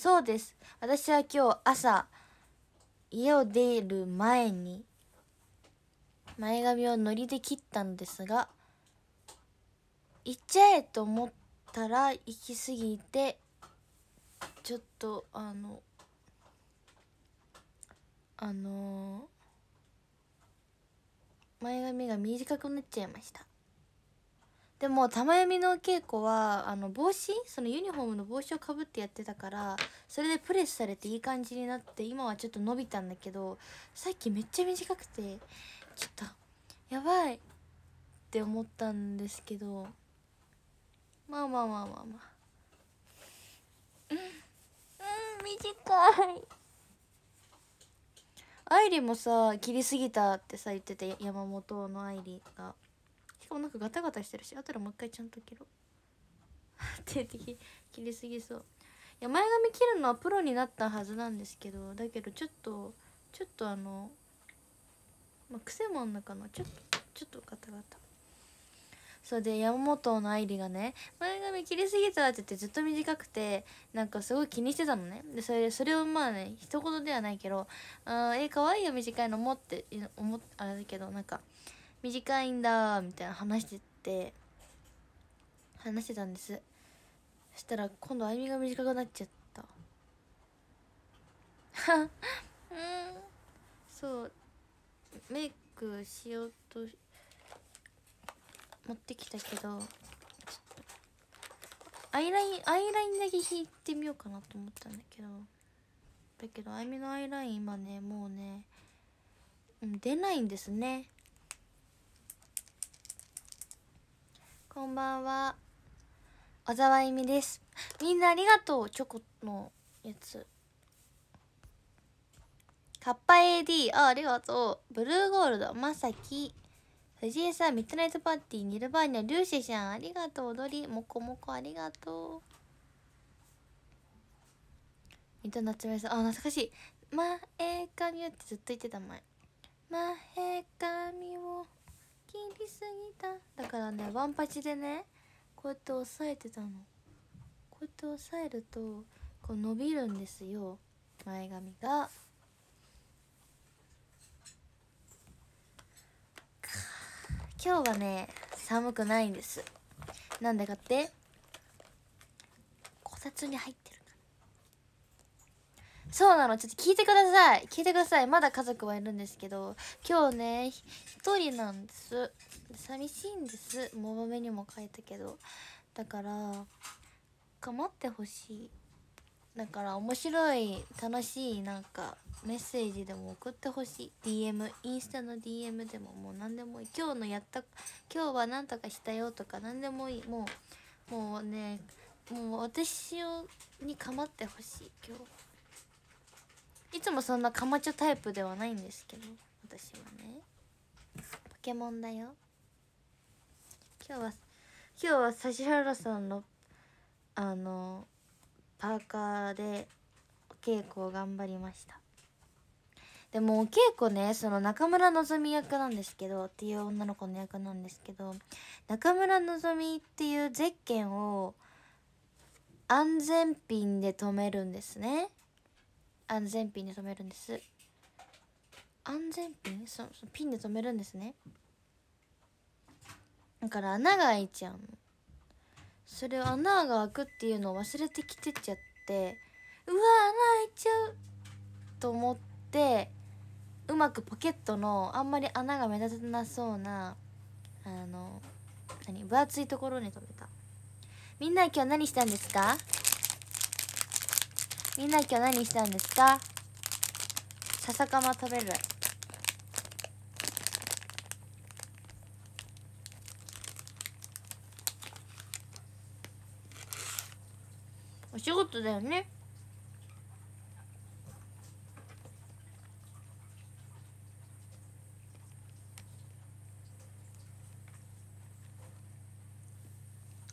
そうです私は今日朝家を出る前に前髪をのりで切ったんですが行っちゃえと思ったら行き過ぎてちょっとあのあのー、前髪が短くなっちゃいましたでも玉読みの稽古はあの帽子そのユニフォームの帽子をかぶってやってたからそれでプレスされていい感じになって今はちょっと伸びたんだけどさっきめっちゃ短くてちょっとやばいって思ったんですけどまあまあまあまあまあうん、うん、短い愛梨もさ切りすぎたってさ言ってて山本の愛梨が。かもなんかガタガタしてるし後でもう一回ちゃんと切ろう 手的切りすぎそういや前髪切るのはプロになったはずなんですけどだけどちょっとちょっとあのまあ、癖もあんのかなちょっとちょっとガタガタそうで山本の愛梨がね前髪切りすぎたって言ってずっと短くてなんかすごい気にしてたのねでそれでそれをまあね一言ではないけど「あえー、可愛いよ短いのも」って思あれだけどなんか短いんだみたいな話してて話してたんですそしたら今度歩みが短くなっちゃったはうんそうメイクしようと持ってきたけどアイラインアイラインだけ引いてみようかなと思ったんだけどだけどあゆみのアイライン今ねもうね、うん、出ないんですねこんばんは小沢由美ですみんなありがとうチョコのやつカッパ AD あありがとうブルーゴールドまさき藤井さんミッドナイトパーティーニルバーニャリュウシちゃんありがとう踊りもこもこありがとうミッ水戸夏目さんあ懐かしい「前髪を」ってずっと言ってた前前髪をりすぎただからねワンパチでねこうやって押さえてたのこうやって押さえるとこう伸びるんですよ前髪が。今日はね寒くないんですなんでかってこたつに入ってそうなのちょっと聞いてください聞いてくださいまだ家族はいるんですけど今日ね一人なんです寂しいんですももめにも書いたけどだから構ってほしいだから面白い楽しいなんかメッセージでも送ってほしい DM インスタの DM でももう何でもいい今日のやった今日は何とかしたよとか何でもいいもうもうねもう私をに構ってほしい今日。いつもそんなカマチョタイプではないんですけど私はねポケモンだよ今日は今日は指原さんのあのパーカーでお稽古を頑張りましたでもお稽古ねその中村のぞみ役なんですけどっていう女の子の役なんですけど中村のぞみっていうゼッケンを安全ピンで止めるんですね安全ピンで留めるんです安全ピンそそピンで留めるんですねだから穴が開いちゃうのそれを穴が開くっていうのを忘れてきてっちゃってうわ穴開いちゃうと思ってうまくポケットのあんまり穴が目立たなそうなあの何分厚いところに止めたみんな今日何したんですかみんな今日何したんですか笹かま食べるお仕事だよね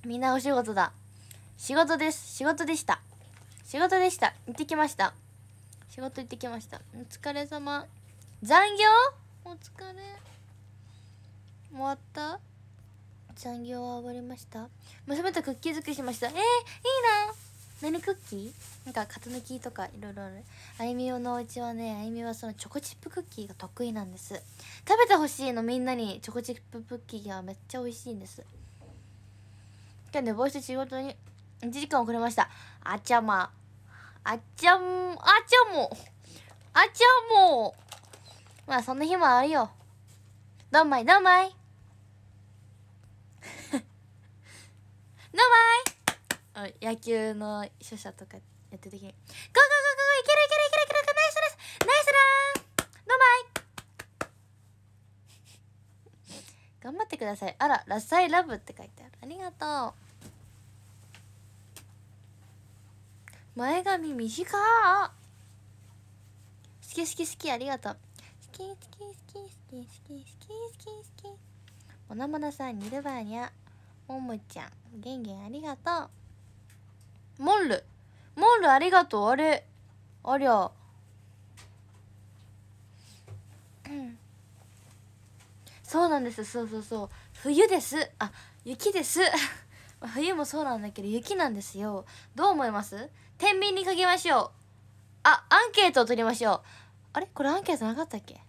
みんなお仕事だ仕事です仕事でした仕事でした行ってきました仕事行ってきましたお疲れ様残業お疲れ終わった残業は終わりました娘とクッキー作りしましたえー、いいな何クッキーなんか型抜きとかいろいろあるあゆみおのお家はねあゆみはそのチョコチップクッキーが得意なんです食べてほしいのみんなにチョコチップクッキーがめっちゃ美味しいんです今日寝坊して仕事に1時間遅れましたあちゃまあちゃん、あちゃんも、あっちゃんも。まあ、そんな日もあるよ。どんまい、どんまい。どんまい。野球の書写とかやってる時に。ゴーゴーゴーゴー、いけるいけるいけるいける、ナイスラすナイスランどんまい。頑張ってください。あら、ラッサイラブって書いてある。ありがとう。前髪短っ好き好き好きありがとう好き好き好き好き好き好き好き好きモナモナさんニルバーニャももちゃんゲンゲンありがとうモンルモンルありがとうあれありゃそうなんですそうそうそう冬ですあ雪です 冬もそうなんだけど雪なんですよどう思います天秤にかけましょうあアンケートを取りましょうあれこれアンケートなかったっけ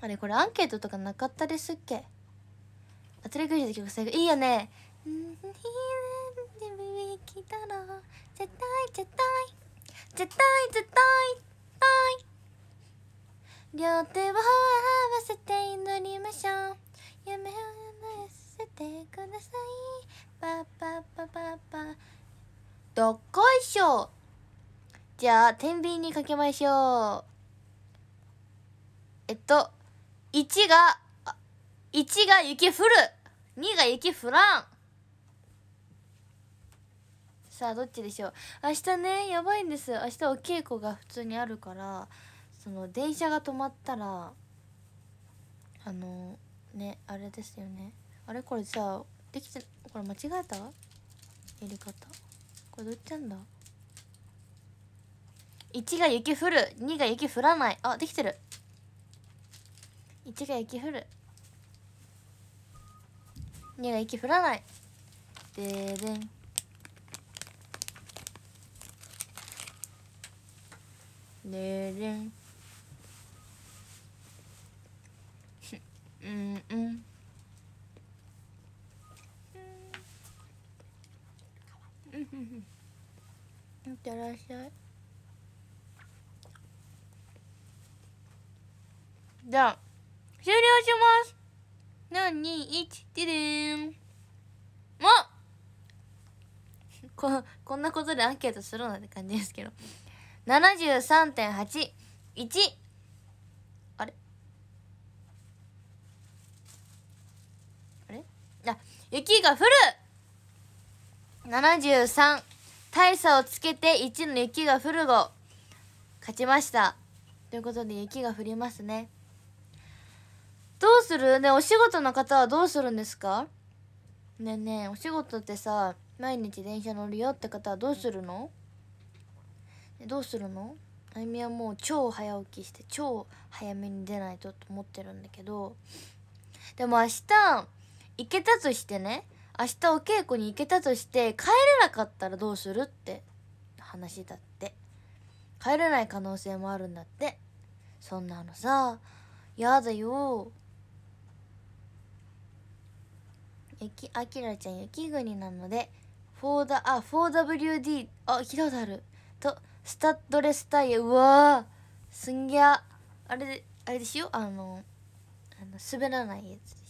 あれこれアンケートとかなかったですっけあトリクリで曲最後いいよね絶対絶対絶対絶対はい」両手を合わせて祈りましょう夢を叶せてくださいパパパパパどっこいしょじゃあ天秤にかけましょうえっと1が1が雪降る2が雪降らんさあどっちでしょう明日ねやばいんです明日お稽古が普通にあるからその電車が止まったらあのねあれですよねあれこれさできてこれ間違えた入れ方これどっちなんだ1が雪降る2が雪降らないあできてる1が雪降る2が雪降らないででんででんうんうんいってらっしゃいじゃあ終了します421ででんも ここんなことでアンケートするなって感じですけど73.81あれあれあ雪が降る73大差をつけて1の雪が降る後勝ちましたということで雪が降りますねどうするねお仕事の方はどうするんですかねえねえお仕事ってさ毎日電車乗るよって方はどうするのどうするのあゆみはもう超早起きして超早めに出ないとと思ってるんだけどでも明日行けたとしてね明日お稽古に行けたとして帰れなかったらどうするって話だって帰れない可能性もあるんだってそんなのさやだよゆきあきらちゃん雪国なので 4W あ 4WD あ聞いたこあるとスタッドレスタイヤうわすんげえあれであれでしよあのあの滑らないやつ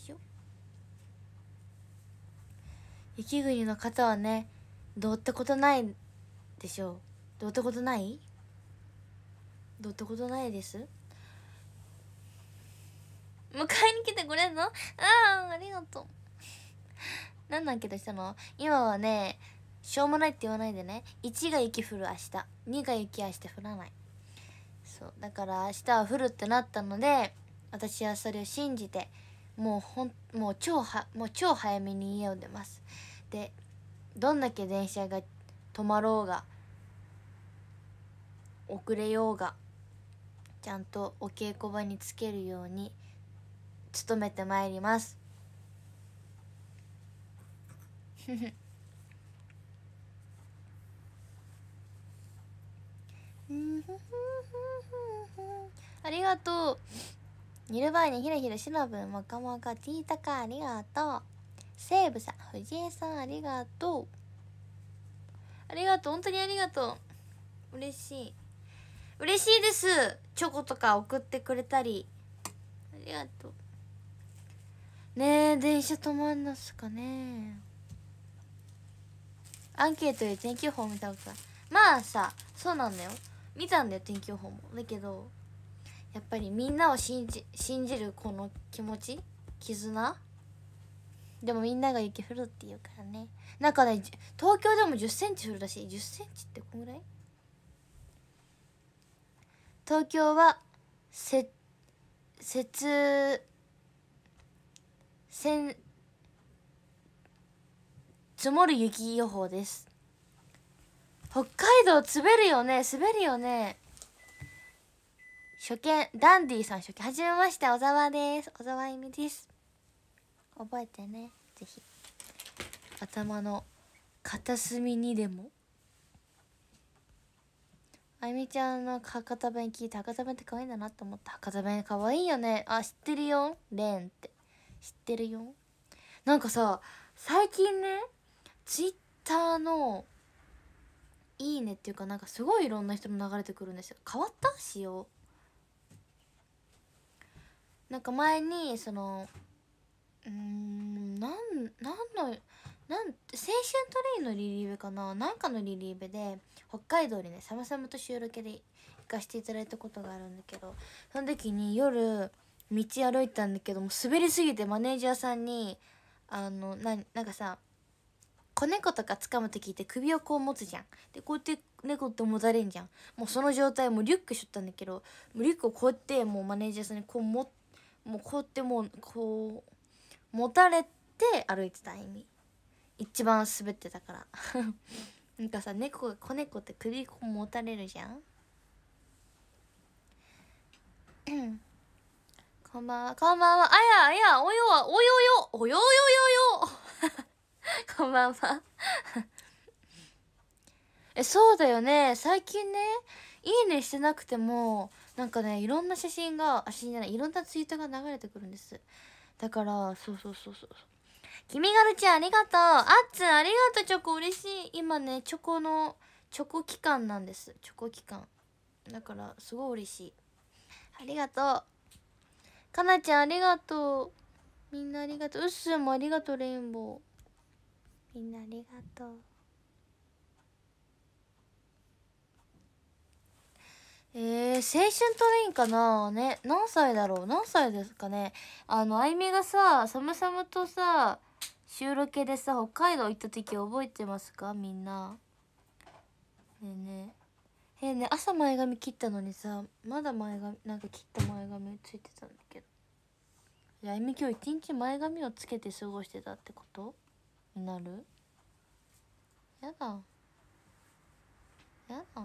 雪国の方はねどうってことないでしょうどうってことないどうってことないです迎えに来てくれんのああありがとう何なんけどしたの今はねしょうもないって言わないでね1が雪降る明日2が雪明日降らないそうだから明日は降るってなったので私はそれを信じてもうほんもう超はもう超早めに家を出ますでどんだけ電車が止まろうが遅れようがちゃんとお稽古場につけるように努めてまいりますありがとうルる前にひらひらシノブンもかもかティータカありがとうセーブさん藤江さんありがとうありがとう本当にありがとう嬉しい嬉しいですチョコとか送ってくれたりありがとうねえ電車止まんなすかねアンケートで天気予報見たある。まあさそうなんだよ見たんだよ天気予報もだけどやっぱりみんなを信じ信じるこの気持ち絆でもみんなが雪降るっていうからねなんかね東京でも1 0センチ降るらしい1 0センチってこんぐらい東京はせ雪せん積もる雪予報です北海道滑るよね滑るよね初見ダンディさん初見はじめまして小沢です小沢ゆみです覚えてねぜひ頭の片隅にでもあゆみちゃんの博多弁聞いて博多弁って可愛いんだなと思った博多弁可愛いよねあ知ってるよレンって知ってるよなんかさ最近ねツイッターの「いいね」っていうかなんかすごいいろんな人の流れてくるんですよ変わった仕様なんか前にそのうんなんなんのなん青春トレインのリリーベかななんかのリリーベで北海道にねさまさまと収録で行かせていただいたことがあるんだけどその時に夜道歩いたんだけども滑りすぎてマネージャーさんにあのななんかさ子猫とか掴む時って首をこう持つじゃんでこうやって猫ってもたれんじゃんもうその状態もリュックしょったんだけどリュックをこうやってもうマネージャーさんにこう持って。もうこうってもうこう持たれて歩いてた意味一番滑ってたから なんかさ猫が子猫って首こう持たれるじゃん こんばんはこんばんはあやあやおよおよよおよよよよ こんばんは えそうだよね最近ねいいねしてなくてもなんかねいろんな写真が写真じゃないいろんなツイートが流れてくるんですだからそうそうそうそう君がるちゃんありがとうあっつんありがとうチョコ嬉しい今ねチョコのチョコ期間なんですチョコ期間だからすごい嬉しいありがとうかなちゃんありがとうみんなありがとううっすーもありがとうレインボーみんなありがとうえー、青春トレインかなね、何歳だろう何歳ですかねあの、あいみがさ、サムサムとさ、収録でさ、北海道行った時覚えてますかみんな。ねえねえ。えね、朝前髪切ったのにさ、まだ前髪、なんか切った前髪ついてたんだけど。あいみ今日一日前髪をつけて過ごしてたってことになるやだ。やだ。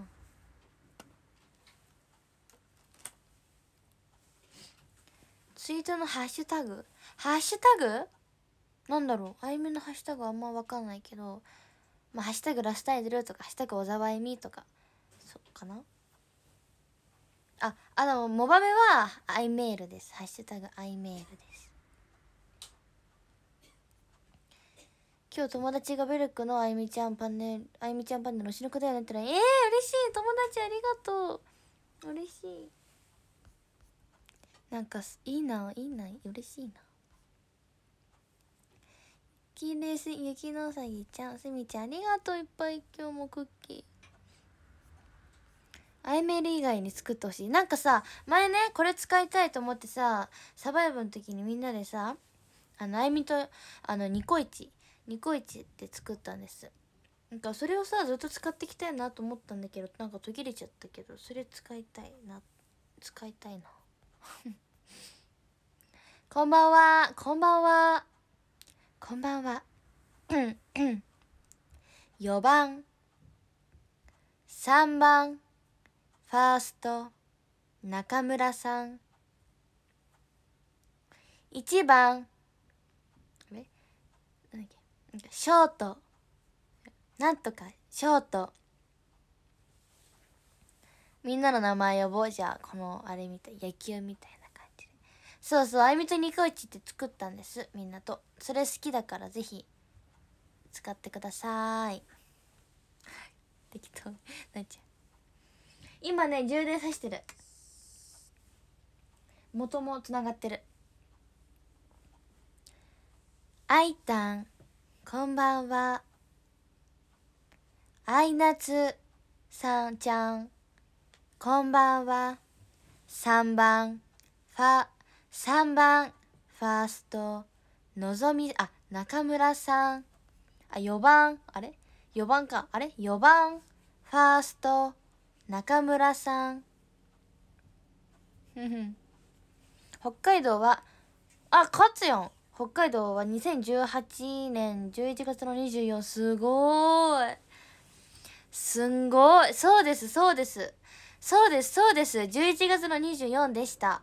ツイートのハッシュタグハッシュタグなんだろうあゆみのハッシュタグあんま分かんないけどまあ、ハッシュタグラスタイズルとか、ハッシュタグ小沢あゆみとか、そうかなあ、あ、の、モバメは、アイメールです。ハッシュタグアイメールです。今日友達がベルクのあゆみちゃんパネル、あゆみちゃんパネル推しのだやねってら、ええー、嬉しい友達ありがとう嬉しい。なんかいいないいな嬉しいなきれいす雪のうさぎちゃんすみちゃんありがとういっぱい今日もクッキーあいめり以外に作ってほしいなんかさ前ねこれ使いたいと思ってさサバイブの時にみんなでさあのあいみとあのニコイチニコイチって作ったんですなんかそれをさずっと使っていきたいなと思ったんだけどなんか途切れちゃったけどそれ使いたいな使いたいなこんばんは、こんばんは、こんばんは。4 番、3番、ファースト、中村さん。1番、ショート、なんとか、ショート、みんなの名前呼ぼうじゃあこのあれみたい野球みたいな感じでそうそうあいみとにこイちって作ったんですみんなとそれ好きだからぜひ使ってください適当なっちゃう今ね充電さしてる元もつながってるあいたんこんばんはあいなつさんちゃんこんばんは。3番、ファ、3番、ファースト、のぞみ、あ、中村さん。あ、4番、あれ ?4 番か。あれ ?4 番、ファースト、中村さん。ふふ。北海道は、あ、勝つよん。北海道は2018年11月の24すごいすんごいそうですそうですそうですそうです11月の24でした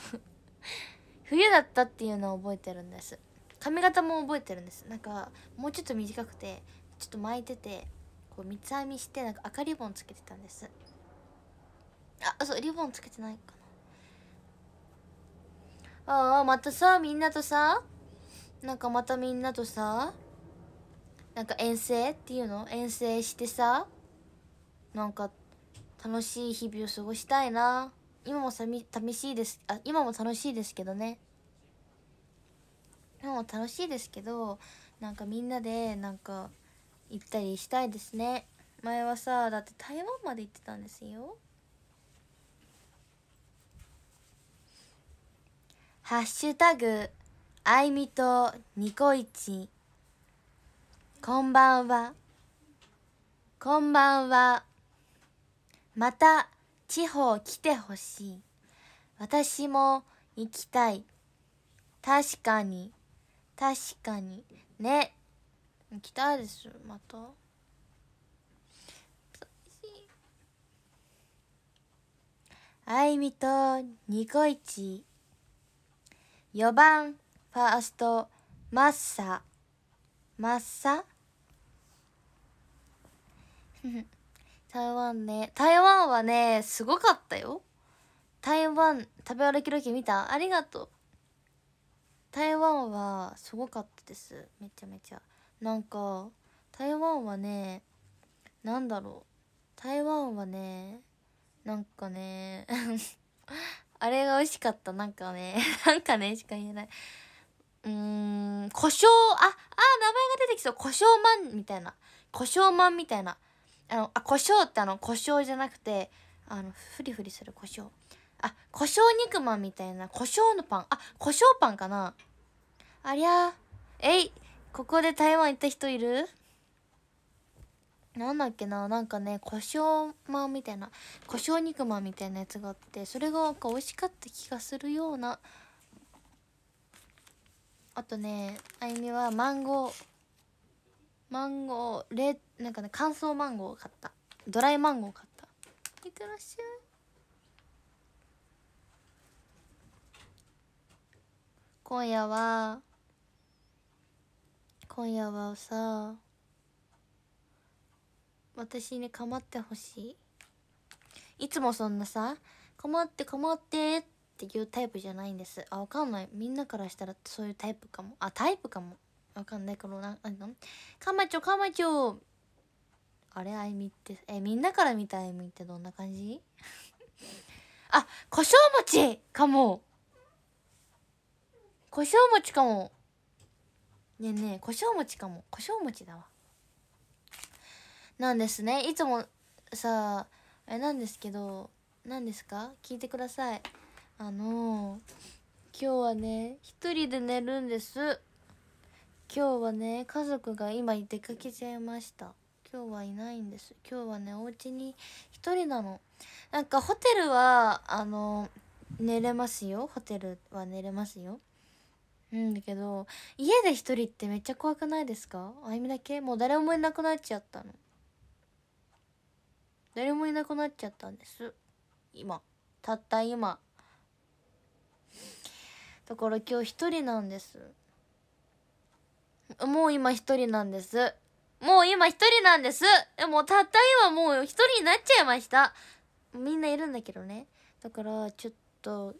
冬だったっていうのを覚えてるんです髪型も覚えてるんですなんかもうちょっと短くてちょっと巻いててこう三つ編みしてなんか赤リボンつけてたんですあそうリボンつけてないかなああまたさみんなとさなんかまたみんなとさなんか遠征っていうの遠征してさなんか楽しい日々を過ごしたいな今もさみ寂しいですあ今も楽しいですけどね今も楽しいですけどなんかみんなでなんか行ったりしたいですね前はさだって台湾まで行ってたんですよハッシュタグ、あいみとニコイチ。こんばんは。こんばんは。また地方来てほしい。私も行きたい。確かに。確かに。ね。行きたいです、また。あいみとニコイチ。4番、ファースト、マッサ。マッサ 台湾ね台湾はねすごかったよ台湾食べ歩きロケ見たありがとう台湾はすごかったですめちゃめちゃなんか台湾はねなんだろう台湾はねなんかね あれが美味しかったなんかね なんかねしか言えないうーん胡椒ああ名前が出てきそう胡椒まんみたいな胡椒まんみたいなあのあ胡椒ってあの胡椒じゃなくてあのフリフリする胡椒あ胡椒肉まんみたいな胡椒のパンあ胡椒パンかなありゃえいここで台湾行った人いるなんだっけななんかね胡椒まんみたいな胡椒肉まんみたいなやつがあってそれがなんか美味しかった気がするようなあとねあゆみはマンゴーマンゴーレなんかね乾燥マンゴーを買ったドライマンゴーを買ったいってらっしゃい今夜は今夜はさ私に構ってほしいいつもそんなさ「構って構って」っていうタイプじゃないんですあわかんないみんなからしたらそういうタイプかもあタイプかもわかんないこのな何のかまちょかまちょあれあゆみってえみんなから見たあゆみってどんな感じ あ胡椒餅かも胡椒餅かもねえねえ胡椒餅かも胡椒餅だわなんですねいつもさあえなんですけど何ですか聞いてくださいあのー、今日はね一人で寝るんです今日はね家族が今出かけちゃいました今日はいないんです今日はねお家に1人なのなんかホテルはあの寝れますよホテルは寝れますようんだけど家で1人ってめっちゃ怖くないですかあゆみだけもう誰もいなくなっちゃったの誰もいなくなっちゃったんです今たった今だから今日1人なんですもう今一人なんです。もう今一人なんですもうたった今もう一人になっちゃいましたみんないるんだけどね。だからちょっと、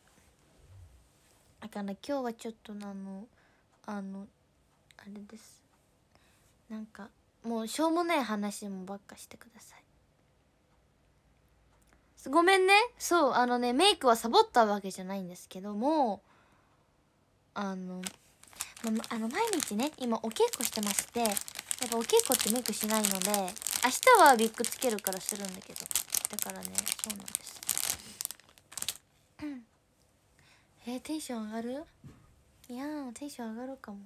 だから今日はちょっとあの、あの、あれです。なんか、もうしょうもない話もばっかしてください。ごめんね。そう、あのね、メイクはサボったわけじゃないんですけども、あの、まあの毎日ね今お稽古してましてやっぱお稽古ってメイクしないので明日はビッグつけるからするんだけどだからねそうなんですえー、テンション上がるいやテンション上がろうかも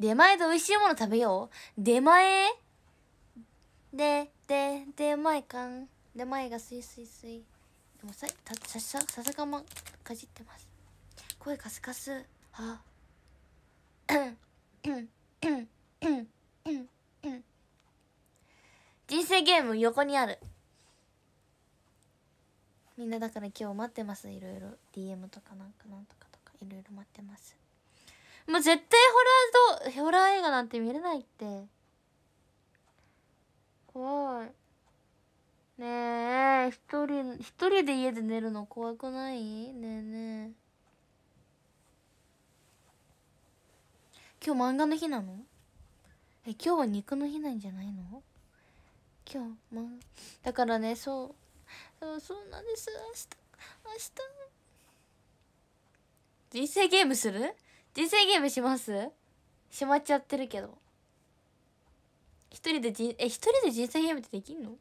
出前で美味しいもの食べよう出前でで出前かん出前がスイスイスイでもさささささかまかじってます声カスカスあ人生ゲーム横にあるみんなだから今日待ってますいろいろ DM とかなんかなんとかとかいろいろ待ってますもう絶対ホラーどホラー映画なんて見れないって怖いねえ一人一人で家で寝るの怖くないねえねえ今日漫画の日なのえ今日は肉の日なんじゃないの今日、ま、だからねそうそうなんです明日明日人生ゲームする人生ゲームしますしまっちゃってるけど一人でじえ一人で人生ゲームってできんの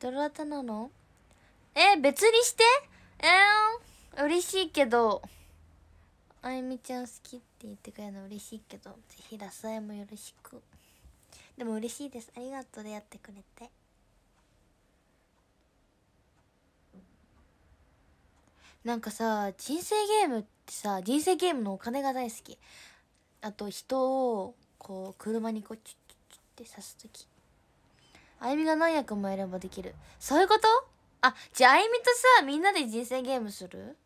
どらたなのえ別にしてえー、嬉しいけど。あゆみちゃん好きって言ってくれるの嬉しいけど、ぜひラスアイもよろしく。でも嬉しいです。ありがとうでやってくれて。なんかさ、人生ゲームってさ、人生ゲームのお金が大好き。あと人を、こう、車にこう、チュッチュッチュッって刺すとき。あゆみが何役もやればできる。そういうことあじゃああゆみとさみんなで人生ゲームする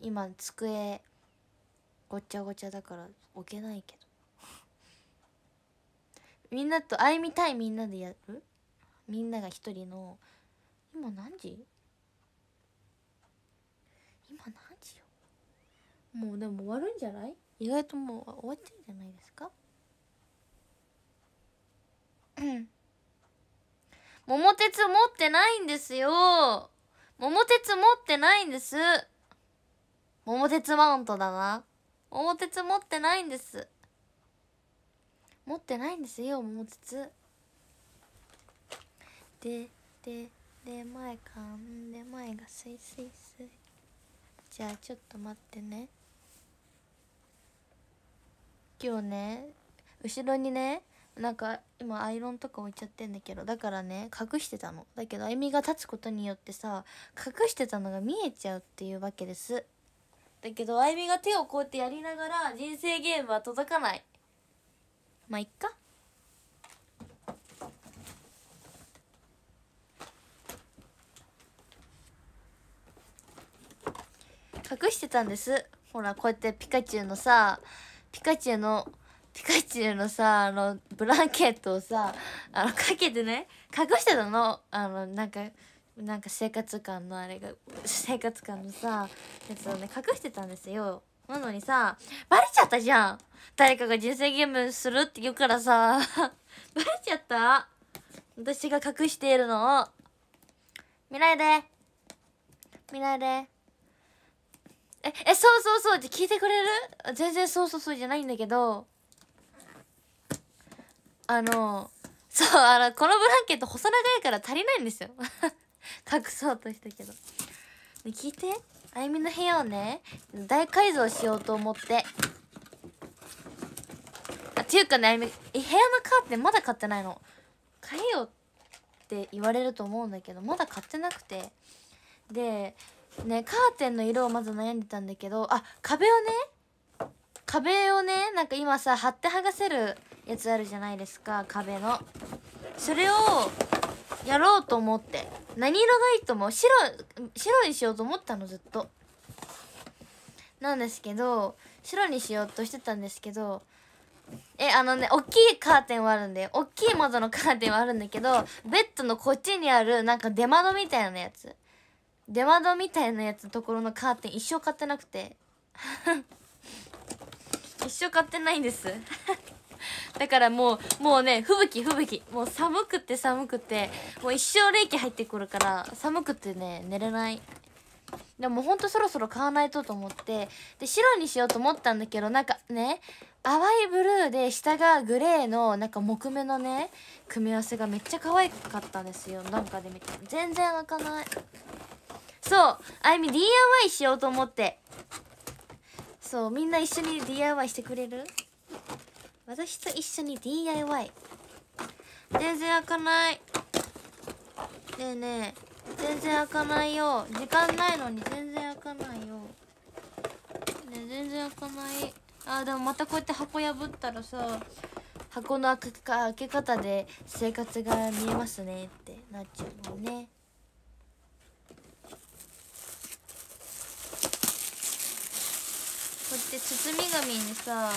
今机ごっちゃごちゃだから置けないけどみんなとあゆみ対みんなでやるみんなが一人の今何時今何時よもうでも終わるんじゃない意外ともう終わっちゃうんじゃないですかうん桃鉄持ってないんですよ桃鉄持ってないんです桃鉄マウントだな桃鉄持ってないんです持ってないんですよ桃鉄ででで前かんで前がスイスイスイじゃあちょっと待ってね今日ね後ろにねなんか今アイロンとか置いちゃってんだけどだからね隠してたのだけどあゆみが立つことによってさ隠してたのが見えちゃうっていうわけですだけどあゆみが手をこうやってやりながら人生ゲームは届かないまあいっか隠してたんですほらこうやってピカチュウのさピカチュウのピカチュウのさあのブランケットをさあのかけてね隠してたのあのなんかなんか生活感のあれが生活感のさやつをね隠してたんですよなのにさバレちゃったじゃん誰かが人生ゲームするって言うからさ バレちゃった私が隠しているのを見ないで見ないでええそうそうそうって聞いてくれる全然そうそうそうじゃないんだけどあのそうあのこのブランケット細長いから足りないんですよ 隠そうとしたけど聞いてあゆみの部屋をね大改造しようと思ってあっていうかねあゆみ部屋のカーテンまだ買ってないの買えよって言われると思うんだけどまだ買ってなくてでねカーテンの色をまず悩んでたんだけどあ壁をね壁をねなんか今さ貼って剥がせるやつあるじゃないですか壁のそれをやろうと思って何色がいいと思う白白にしようと思ったのずっとなんですけど白にしようとしてたんですけどえあのね大きいカーテンはあるんで大きい窓のカーテンはあるんだけどベッドのこっちにあるなんか出窓みたいなやつ出窓みたいなやつのところのカーテン一生買ってなくて 一生買ってないんです だからもう、もうね、吹雪吹雪。もう寒くて寒くて、もう一生冷気入ってくるから、寒くてね、寝れない。でもほんとそろそろ買わないとと思って、で、白にしようと思ったんだけど、なんかね、淡いブルーで下がグレーのなんか木目のね、組み合わせがめっちゃ可愛かったんですよ。なんかで見て。全然開かない。そう、あゆみ DIY しようと思って。そう、みんな一緒に DIY してくれる私と一緒に DIY 全然開かないねえねえ全然開かないよ時間ないのに全然開かないよね全然開かないあでもまたこうやって箱破ったらさ箱の開け開け方で生活が見えますねってなっちゃうもんねこうやって包み紙にさ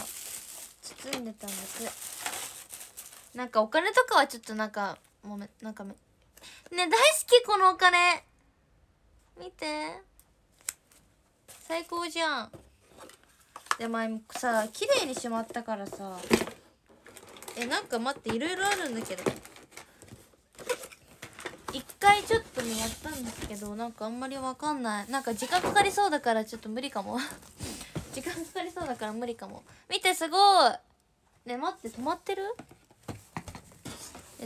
包んでたんですなんかお金とかはちょっとなんかもめなんかめね大好きこのお金見て最高じゃんで前さ綺麗にしまったからさえなんか待っていろいろあるんだけど一回ちょっとねやったんですけどなんかあんまりわかんないなんか時間かかりそうだからちょっと無理かも時間かかりそうだから無理かも見てすごいね待って止まってる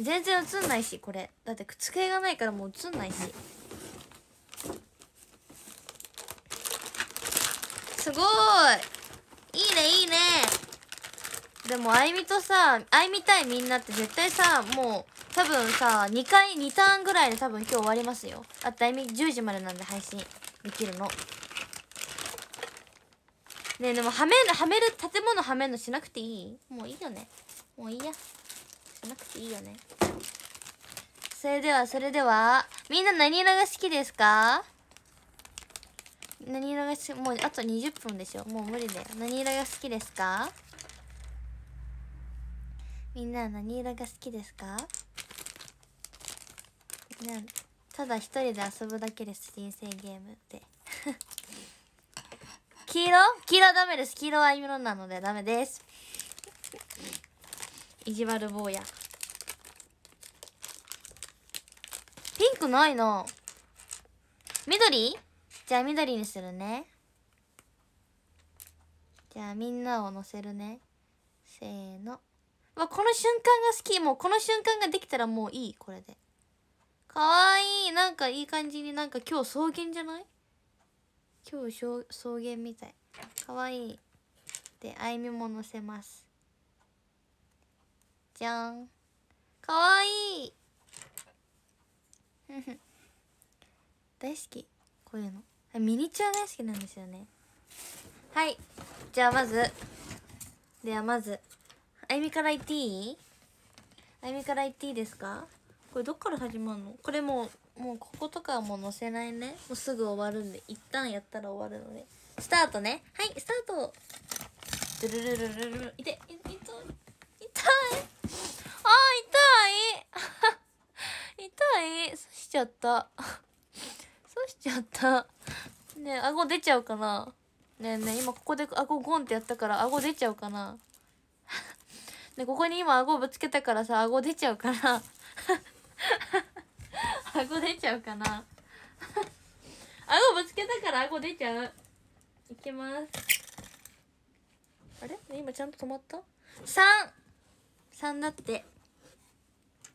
全然映んないしこれだって机がないからもう映んないしすごいいいねいいねでもあいみとさあいみたいみんなって絶対さもう多分さ2回2ターンぐらいで多分今日終わりますよあとあいみ10時までなんで配信できるのねえでもはめるはめる建物はめるのしなくていいもういいよねもういいやしなくていいよねそれではそれではみんな何色が好きですか何色が好きもうあと20分でしょもう無理だよ何色が好きですかみんな何色が好きですかなただ一人で遊ぶだけです人生ゲームって黄色黄色ダメです。黄色は色なのでダメです。意地悪坊や。ピンクないな。緑じゃあ緑にするね。じゃあみんなを乗せるね。せーの。わ、この瞬間が好き。もうこの瞬間ができたらもういい。これで。かわいい。なんかいい感じになんか今日草原じゃない超草原みたいかわいいであいみも載せますじゃんかわいい大好きこういうのミニチュア大好きなんですよねはいじゃあまずではまずあゆみからいっていいあゆみからいっていいですかこれどっから始まるのこれももうこことかはもう載せないね。もうすぐ終わるんで、一旦やったら終わるので。スタートね。はい、スタートドゥルルルルルいて、い、痛い。痛い。あー、痛い 痛い。刺しちゃった。刺 しちゃった。ねえ、顎出ちゃうかなねえねえ、今ここで顎ゴンってやったから顎出ちゃうかな ねここに今顎ぶつけたからさ、顎出ちゃうかな顎出ちゃうかな顎ぶつけたから顎出ちゃういきますあれ今ちゃんと止まった3三だって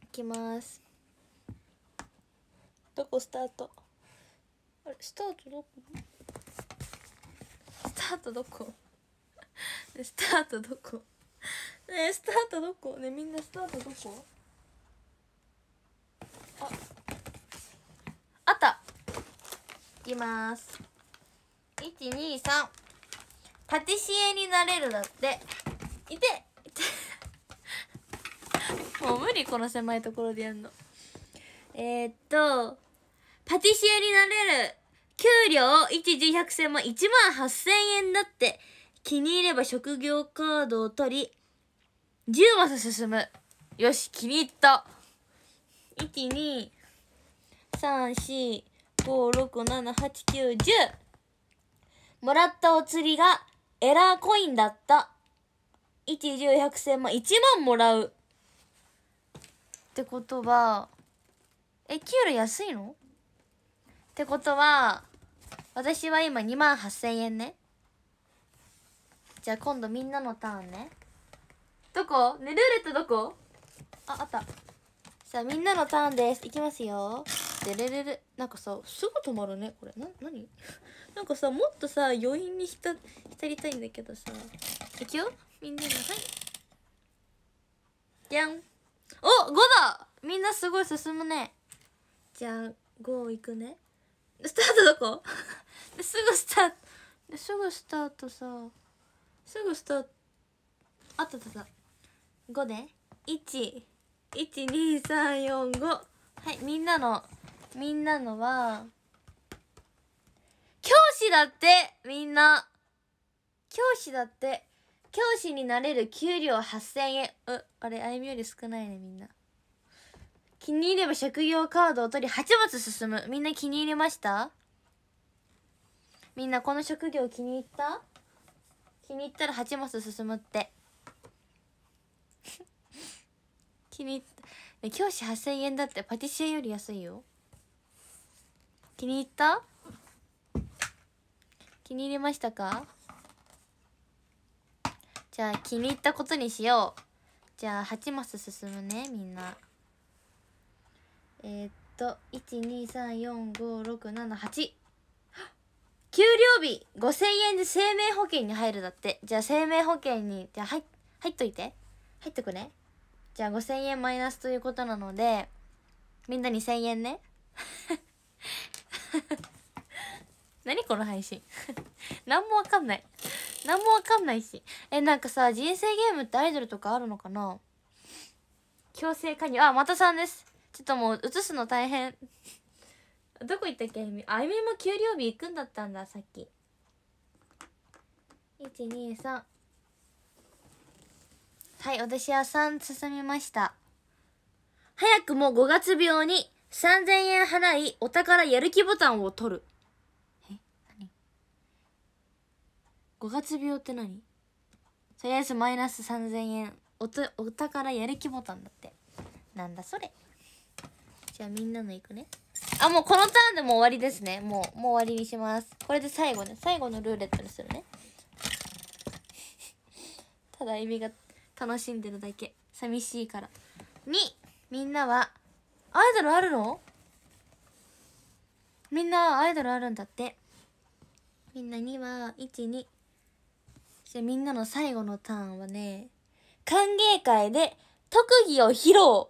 いきますどこスタートあれスタートどこスタートどこね、スタートどこねスタートどこねみんなスタートどこあきます123パティシエになれるだっていて もう無理この狭いところでやんのえー、っとパティシエになれる給料1時100も1万8000円だって気に入れば職業カードを取り10マス進むよし気に入った1 2 3 4 5678910もらったお釣りがエラーコインだった110100千万1万もらうってことはえ給料安いのってことは私は今2万8000円ねじゃあ今度みんなのターンねどこねルーレットどこああったさあみんなのターンですいきますよてれれれなんかさすぐ止まるねこれな何 なんかさもっとさ余韻に浸りたいんだけどさいくよみんなのはいじゃんお5だみんなすごい進むねじゃあ5いくねスタートどこ すぐスタートすぐスタートさすぐスタートあったあった5で、1 1 2 3 4 5はいみんなのみんなのは教師だってみんな教師だって教師になれる給料8000円うあれ歩みより少ないねみんな気に入れば職業カードを取り8マ進むみんな気に入りましたみんなこの職業気に入った気に入ったら8マス進むって 気に入った教師8000円だってパティシエより安いよ気に入った気に入りましたかじゃあ気に入ったことにしようじゃあ8マス進むねみんなえー、っと1 2 3 4 5 6 7 8給料日5000円で生命保険に入るだってじゃあ生命保険にじゃあ入入っといて入っとくねじゃあ5000円マイナスということなのでみんな2000円ね 何この配信 何もわかんない何もわかんないしえなんかさ人生ゲームってアイドルとかあるのかな強制加入あまたさんですちょっともう映すの大変 どこ行ったっけあゆみあゆみも給料日行くんだったんださっき123はい私は3進みました早くも5月病に3000円払い、お宝やる気ボタンを取る。え何 ?5 月病って何とりあえずマイナス3000円。おと、お宝やる気ボタンだって。なんだそれ。じゃあみんなのいくね。あ、もうこのターンでも終わりですね。もう、もう終わりにします。これで最後ね。最後のルーレットにするね。ただ、エビが楽しんでるだけ。寂しいから。2、みんなは、アイドルあるのみんなアイドルあるんだってみんなには12じゃみんなの最後のターンはね歓迎会で特技を披露4000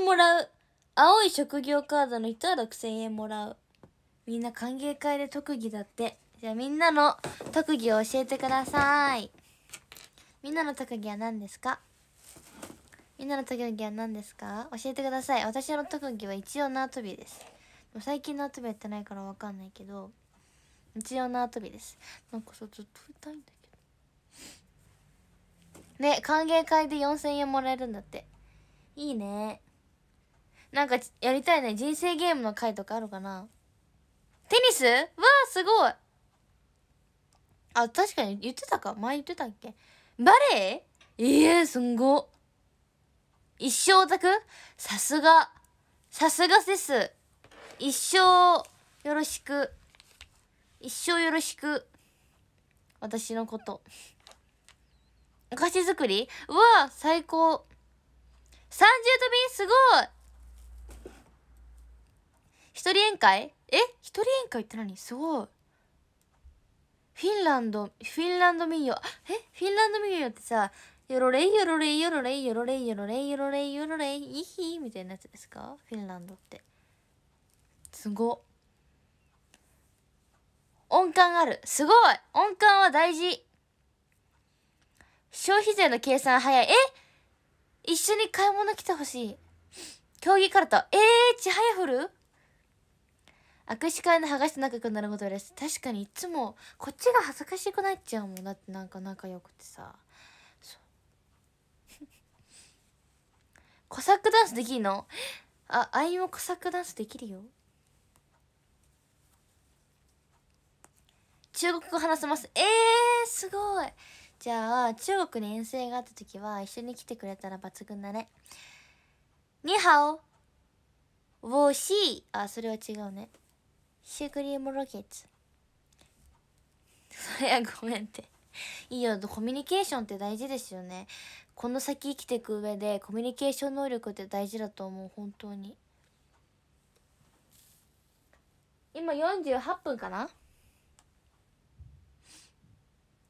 円もらう青い職業カードの人は6000円もらうみんな歓迎会で特技だってじゃあみんなの特技を教えてくださいみんなの特技は何ですかみんなの特技は何ですか教えてください私の特技は一応縄跳びです最近縄跳びやってないから分かんないけど一応縄跳びですなんかさずっと痛いんだけどね歓迎会で4000円もらえるんだっていいねなんかやりたいね人生ゲームの回とかあるかなテニスわあすごいあ確かに言ってたか前言ってたっけバレエええー、すんごっ一生オタクさすが。さすがです。一生よろしく。一生よろしく。私のこと。お菓子作りうわ最高。三重跳びすごい一人宴会え一人宴会って何すごい。フィンランド、フィンランド民謡。えフィンランド民謡ってさ、よろれいよろれいよろれいよろれいよろれいよろれいよろれいいひみたいなやつですかフィンランドってすご音感あるすごい音感は大事消費税の計算早いえ一緒に買い物来てほしい競技カルタえー、ちはやふる握手会の剥がして仲良くなることです確かにいつもこっちが恥ずかしくなっちゃうもんだってなんか仲良くてさコサックダンスできるのあ、あいもコサックダンスできるよ。中国語話せます。えー、すごい。じゃあ、中国に遠征があった時は、一緒に来てくれたら抜群だね。にハお。ウォーシー。あ、それは違うね。シュークリームロケッツ。そりゃごめんって。いいよ、コミュニケーションって大事ですよね。この先生きていく上でコミュニケーション能力って大事だと思う本当に今48分かな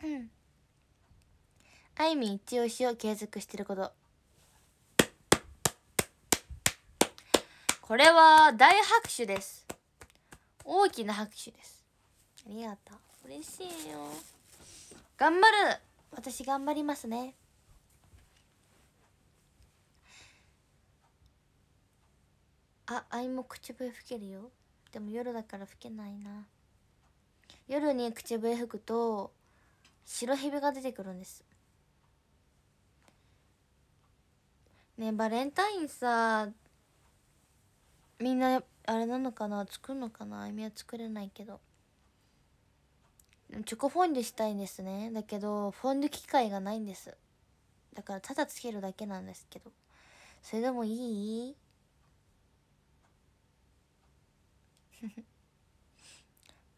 うんあいみん一押しを継続してることこれは大拍手です大きな拍手ですありがとう嬉しいよ頑張る私頑張りますねああいも口笛吹けるよでも夜だから吹けないな夜に口笛吹くと白ひびが出てくるんですねえバレンタインさみんなあれなのかな作るのかなあいみは作れないけどチョコフォンデュしたいんですねだけどフォンデュ機会がないんですだからただつけるだけなんですけどそれでもいい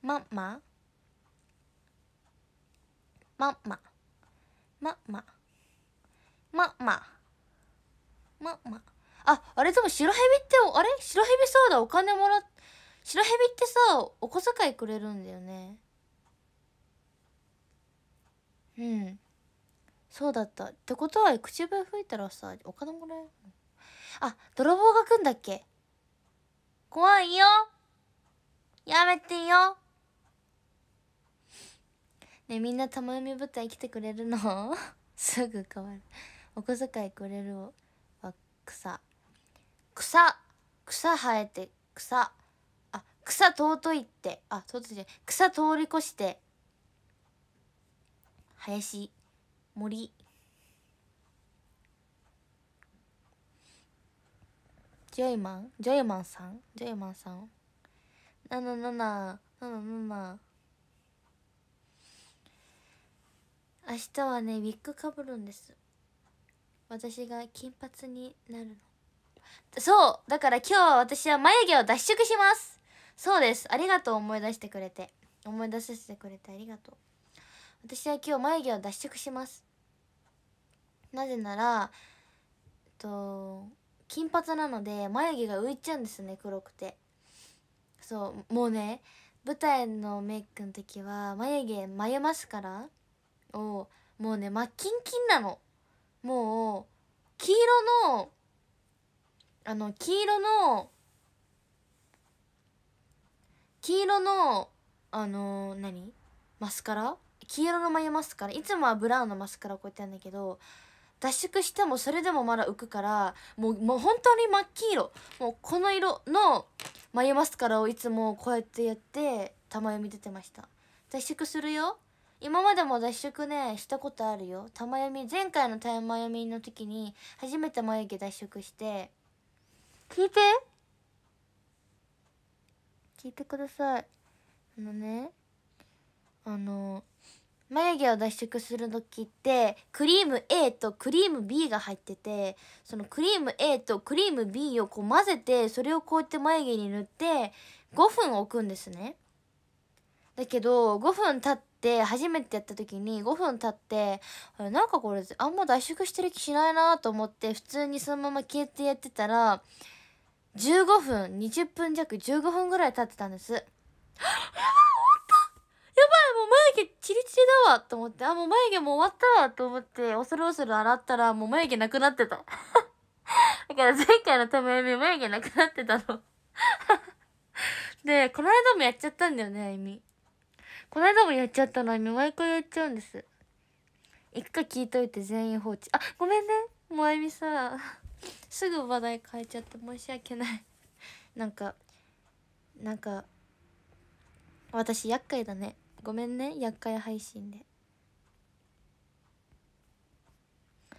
マ んママんママんママんママんマああれでも白ヘビってあれ白ヘビそうだお金もらっ白ヘビってさお小遣いくれるんだよねうんそうだったってことは口笛吹いたらさお金もらえるあ泥棒が来んだっけ怖いよやめてよねみんな玉海舞台来てくれるの すぐ変わるお小遣いくれるは草草草生えて草あ草尊いってあ尊いじゃ草通り越して林森ジョイマンジョイマンさんジョイマンさんななななななな明日はねウィッグかぶるんです私が金髪になるのそうだから今日は私は眉毛を脱色しますそうですありがとう思い出してくれて思い出させてくれてありがとう私は今日眉毛を脱色しますなぜならえっと金髪なので眉毛が浮いちゃうんですね黒くてそうもうね舞台のメイクの時は眉毛眉マスカラをもうねまっキンキンなのもう黄色のあの黄色の黄色のあの何マスカラ黄色の眉マスカラいつもはブラウンのマスカラをこうやってやるんだけど脱色してもそれでもまだ浮くからもうもう本当に真っ黄色もうこの色の眉マスカラをいつもこうやってやって玉読み出てました脱色するよ今までも脱色ねしたことあるよ玉読み前回の玉読みの時に初めて眉毛脱色して聞いて聞いてくださいあのねあの眉毛を脱色する時ってクリーム A とクリーム B が入っててそのクリーム A とクリーム B をこう混ぜてそれをこうやって眉毛に塗って5分置くんですね。だけど5分経って初めてやった時に5分経ってなんかこれあんま脱色してる気しないなと思って普通にそのまま消えてやってたら15分20分弱15分ぐらい経ってたんです。ばいもう眉毛チリチリだわと思ってあもう眉毛も終わったわと思って恐る恐る洗ったらもう眉毛なくなってた だから前回のため眉毛なくなってたの でこの間もやっちゃったんだよねあゆみこの間もやっちゃったのあゆみ毎回やっちゃうんです一回聞いといて全員放置あごめんねもうあゆみさ すぐ話題変えちゃって申し訳ないなんかなんか私厄介だねごめんね厄介配信で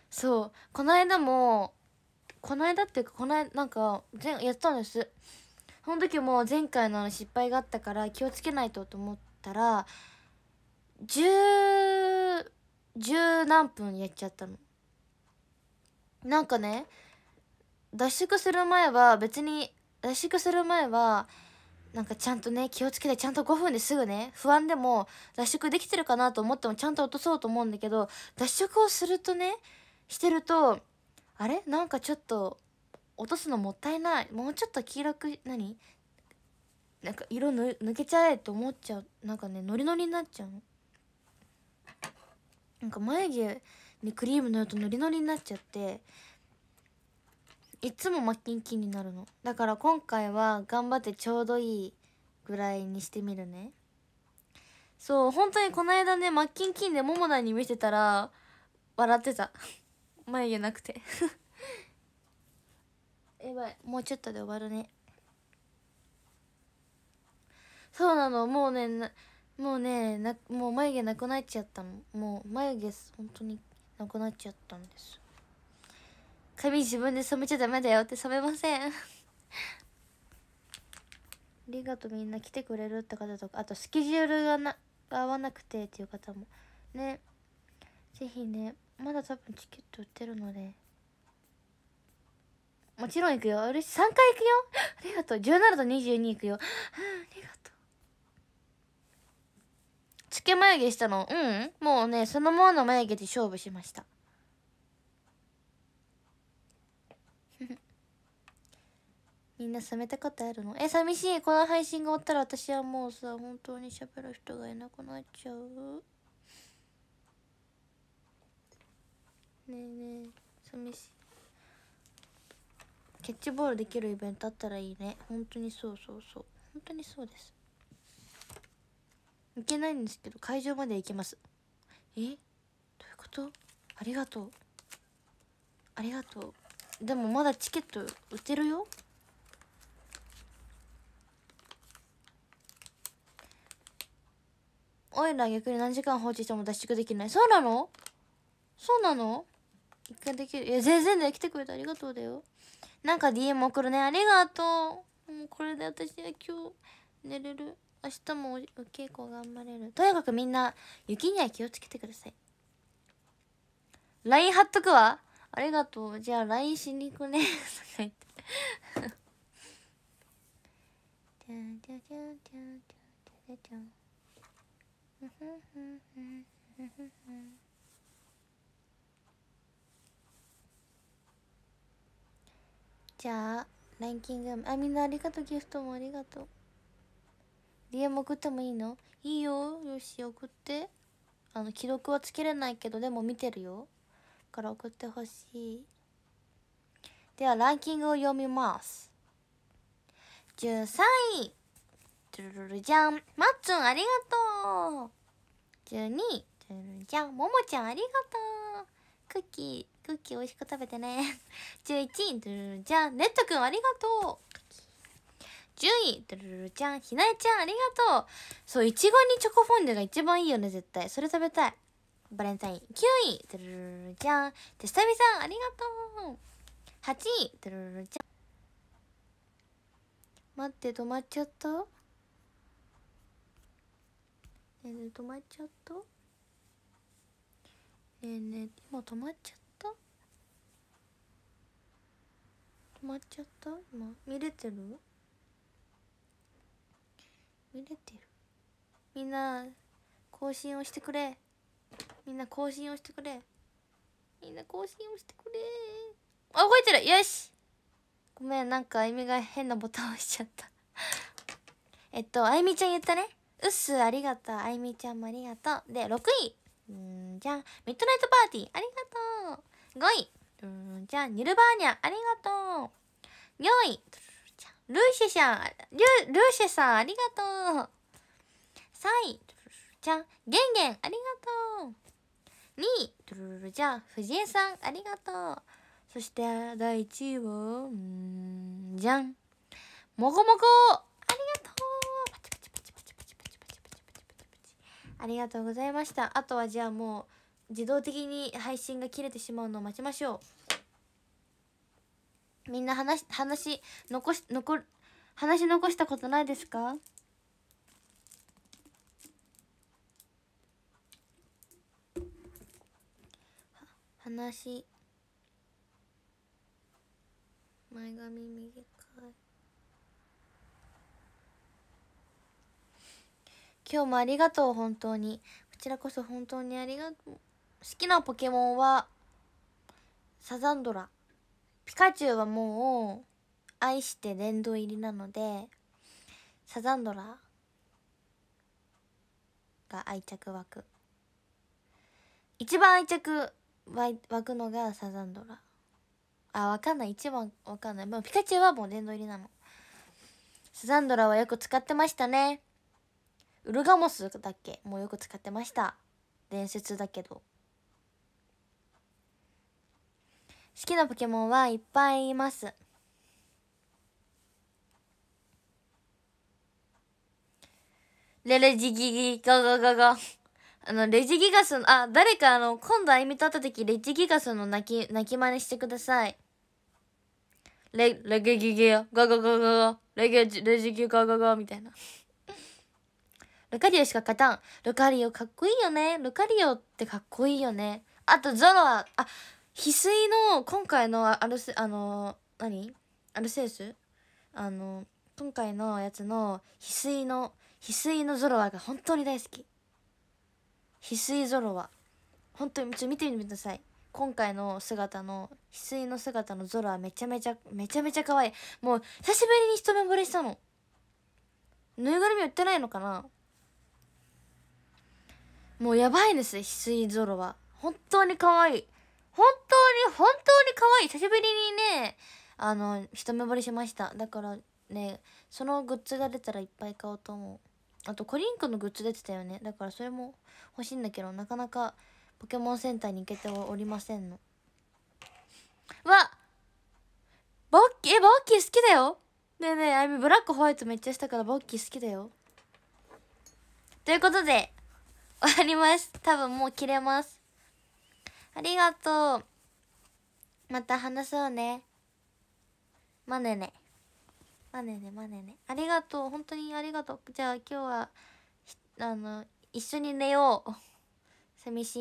そうこの間もこの間っていうかこの間なんか前やったんですその時も前回の失敗があったから気をつけないとと思ったら十十何分やっちゃったのなんかね脱縮する前は別に脱縮する前はなんかちゃんとね気をつけてちゃんと5分ですぐね不安でも脱色できてるかなと思ってもちゃんと落とそうと思うんだけど脱色をするとねしてるとあれなんかちょっと落とすのもったいないもうちょっと黄色く何なんか色抜けちゃえと思っちゃうなんかねノリノリになっちゃうなんか眉毛にクリーム塗るとノリノリになっちゃっていつもマッキンキンになるのだから今回は頑張ってちょうどいいぐらいにしてみるねそう本当にこの間ねマッキンキンで桃田に見せたら笑ってた 眉毛なくて やばいもうちょっとで終わるねそうなのもうねもうねもう眉毛なくなっちゃったのもう眉毛本当になくなっちゃったんです髪自分で染めちゃダメだよって染めませんありがとうみんな来てくれるって方とかあとスケジュールがな合わなくてっていう方もねぜひねまだ多分チケット売ってるのでもちろん行くよ嬉しい3回行くよありがとう17と22行くよありがとうつけ眉毛したのうんもうねそのままの眉毛で勝負しましたみんな冷めたことあるのえ寂しいこの配信が終わったら私はもうさ本当に喋る人がいなくなっちゃうねえねえ寂しいキャッチボールできるイベントあったらいいね本当にそうそうそう本当にそうです行けないんですけど会場まで行けますえどういうことありがとうありがとうでもまだチケット売ってるよおいら逆に何時間放置しても脱出できないそうなのそうなの一回できるいや全然で来てくれてありがとうだよなんか DM 送るねありがとうもうこれで私は今日寝れる明日もお稽古頑張れるとにかくみんな雪には気をつけてください LINE 貼っとくわありがとうじゃあ LINE しに行くね とか言ってじゃんじゃんじゃんじゃんじゃんじゃんじゃあランキングあみんなありがとうギフトもありがとう DM 送ってもいいのいいよよし送ってあの記録はつけれないけどでも見てるよから送ってほしいではランキングを読みます13位トゥルルルじゃん。マッツンありがとう。12、トゥルルじゃん。ももちゃんありがとう。クッキー、クッキー美味しく食べてね。11、トゥルルじゃん。レッドくんありがとう。10位、トゥルルちゃん、ひなえちゃん、ありがとう。そう、いちごにチョコフォンデュが一番いいよね、絶対。それ食べたい。バレンタイン。9位、トゥルルちゃん、てさたびさん、ありがとう。8位、トゥルルちゃん。待って、止まっちゃったえ止まっちゃったえー、ね今止まっちゃった止まっちゃった今見れてる見れてるみんな更新をしてくれみんな更新をしてくれみんな更新をしてくれあ動いてるよしごめんなんかあゆみが変なボタン押しちゃった えっとあゆみちゃん言ったねうっす、ありがとう。あいみちゃんもありがとう。で、6位。うんじゃん、ミッドナイトパーティー、ありがとう。5位。うんじゃん、ニルバーニャ、ありがとう。4位。ルーシェさん、ルルーシェさん、ありがとう。3位。じゃん、ゲンゲン、ありがとう。2位。じゃん、藤江さん、ありがとう。そして、第1位は、うんじゃん。もこもこありがとうございましたあとはじゃあもう自動的に配信が切れてしまうのを待ちましょうみんな話話残し残話残したことないですか話前髪右今日もありがとう、本当に。こちらこそ本当にありがとう。好きなポケモンは、サザンドラ。ピカチュウはもう、愛して殿堂入りなので、サザンドラが愛着枠。一番愛着湧くのがサザンドラ。あ、わかんない。一番わかんない。もうピカチュウはもう殿堂入りなの。サザンドラはよく使ってましたね。ウルガモスだっけもうよく使ってました伝説だけど好きなポケモンはいっぱいいますレレジギギガガガガあの、レジギガスの、あ、誰かあの、今度あみと会った時、レジギガスの泣き、泣き真似してください。レ、レゲギギガガガガガレゲ、レジギガガガみたいな。ルカリオしか勝たん。ルカリオかっこいいよね。ルカリオってかっこいいよね。あとゾロは、あ、翡翠の今回のアルセ、あの、何アルセウスあの、今回のやつの翡翠の、翡翠のゾロアが本当に大好き。翡翠ゾロは。本当に、ちょ、見てみてください。今回の姿の、翡翠の姿のゾロはめちゃめちゃ、めちゃめちゃ可愛い。もう、久しぶりに一目惚れしたの。ぬいぐるみ売ってないのかなもうやばいんです翡翠ゾロは本当に可愛い本当に本当に可愛い久しぶりにねあの一目惚れしましただからねそのグッズが出たらいっぱい買おうと思うあとコリンクのグッズ出てたよねだからそれも欲しいんだけどなかなかポケモンセンターに行けておりませんのわボッキーえボッキー好きだよねえねえあゆみブラックホワイトめっちゃしたからボッキー好きだよということで終わります多分もう切れますありがとうまた話そうねまねねまねねまねねありがとう本当にありがとうじゃあ今日はあの一緒に寝よう寂しい